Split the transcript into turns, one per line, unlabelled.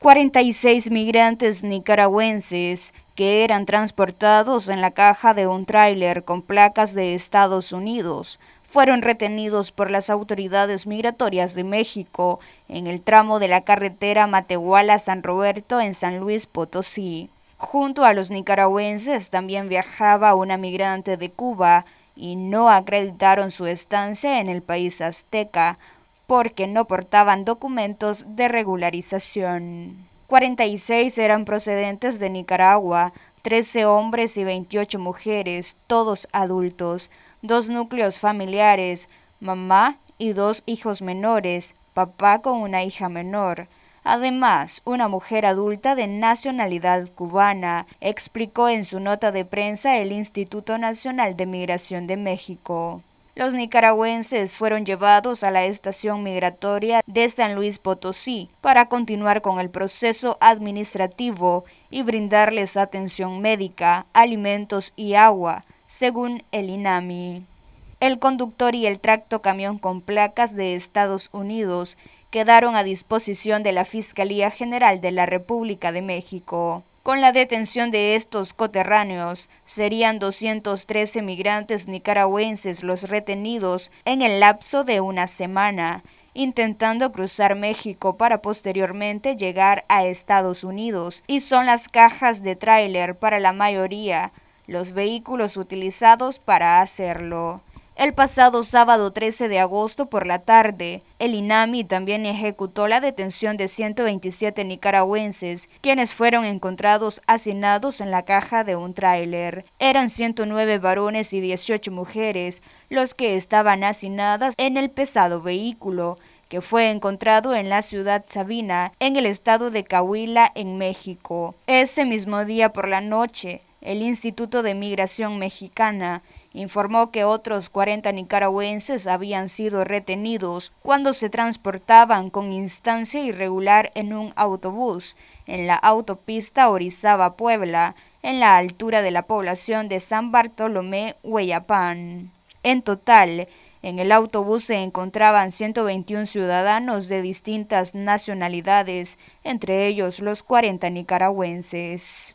46 migrantes nicaragüenses que eran transportados en la caja de un tráiler con placas de Estados Unidos fueron retenidos por las autoridades migratorias de México en el tramo de la carretera Matehuala-San Roberto en San Luis Potosí. Junto a los nicaragüenses también viajaba una migrante de Cuba y no acreditaron su estancia en el país azteca porque no portaban documentos de regularización. 46 eran procedentes de Nicaragua, 13 hombres y 28 mujeres, todos adultos, dos núcleos familiares, mamá y dos hijos menores, papá con una hija menor. Además, una mujer adulta de nacionalidad cubana, explicó en su nota de prensa el Instituto Nacional de Migración de México. Los nicaragüenses fueron llevados a la estación migratoria de San Luis Potosí para continuar con el proceso administrativo y brindarles atención médica, alimentos y agua, según el INAMI. El conductor y el tracto camión con placas de Estados Unidos quedaron a disposición de la Fiscalía General de la República de México. Con la detención de estos coterráneos, serían 213 migrantes nicaragüenses los retenidos en el lapso de una semana, intentando cruzar México para posteriormente llegar a Estados Unidos, y son las cajas de tráiler para la mayoría los vehículos utilizados para hacerlo. El pasado sábado 13 de agosto por la tarde, el INAMI también ejecutó la detención de 127 nicaragüenses, quienes fueron encontrados hacinados en la caja de un tráiler. Eran 109 varones y 18 mujeres los que estaban hacinadas en el pesado vehículo, que fue encontrado en la ciudad Sabina, en el estado de Cahuila, en México. Ese mismo día por la noche, el Instituto de Migración Mexicana informó que otros 40 nicaragüenses habían sido retenidos cuando se transportaban con instancia irregular en un autobús en la autopista Orizaba-Puebla, en la altura de la población de San Bartolomé, Hueyapán. En total, en el autobús se encontraban 121 ciudadanos de distintas nacionalidades, entre ellos los 40 nicaragüenses.